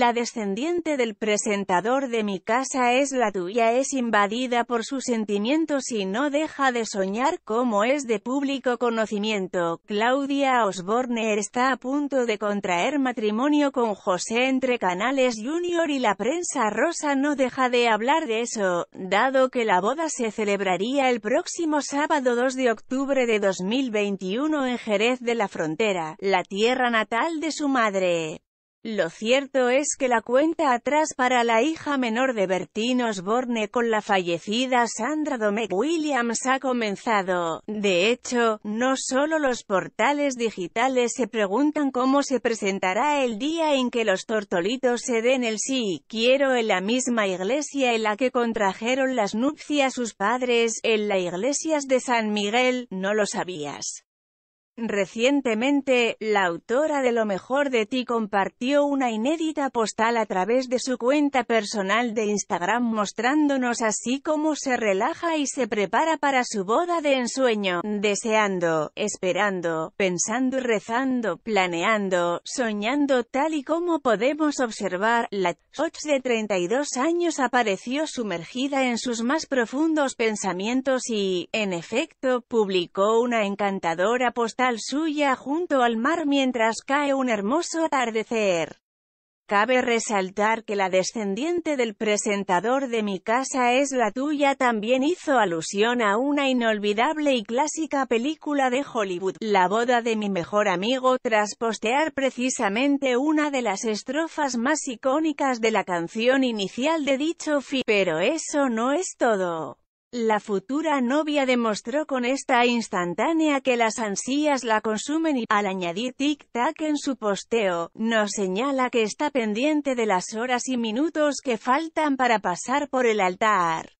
La descendiente del presentador de mi casa es la tuya es invadida por sus sentimientos y no deja de soñar como es de público conocimiento. Claudia Osborne está a punto de contraer matrimonio con José entre Canales Junior y la prensa rosa no deja de hablar de eso, dado que la boda se celebraría el próximo sábado 2 de octubre de 2021 en Jerez de la Frontera, la tierra natal de su madre. Lo cierto es que la cuenta atrás para la hija menor de Bertín Osborne con la fallecida Sandra Domecq Williams ha comenzado. De hecho, no solo los portales digitales se preguntan cómo se presentará el día en que los tortolitos se den el sí, quiero en la misma iglesia en la que contrajeron las nupcias sus padres, en la iglesia de San Miguel, no lo sabías. Recientemente, la autora de Lo mejor de ti compartió una inédita postal a través de su cuenta personal de Instagram mostrándonos así cómo se relaja y se prepara para su boda de ensueño, deseando, esperando, pensando y rezando, planeando, soñando tal y como podemos observar, la Choch de 32 años apareció sumergida en sus más profundos pensamientos y, en efecto, publicó una encantadora postal suya junto al mar mientras cae un hermoso atardecer. Cabe resaltar que la descendiente del presentador de Mi casa es la tuya también hizo alusión a una inolvidable y clásica película de Hollywood, La boda de mi mejor amigo, tras postear precisamente una de las estrofas más icónicas de la canción inicial de dicho film. Pero eso no es todo. La futura novia demostró con esta instantánea que las ansías la consumen y, al añadir tic-tac en su posteo, nos señala que está pendiente de las horas y minutos que faltan para pasar por el altar.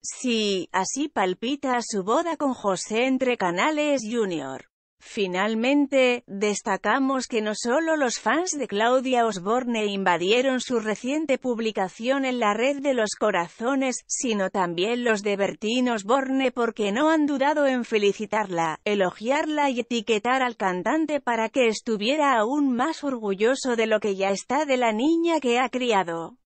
Sí, así palpita su boda con José Entre Canales Jr. Finalmente, destacamos que no solo los fans de Claudia Osborne invadieron su reciente publicación en la red de los corazones, sino también los de Bertín Osborne porque no han dudado en felicitarla, elogiarla y etiquetar al cantante para que estuviera aún más orgulloso de lo que ya está de la niña que ha criado.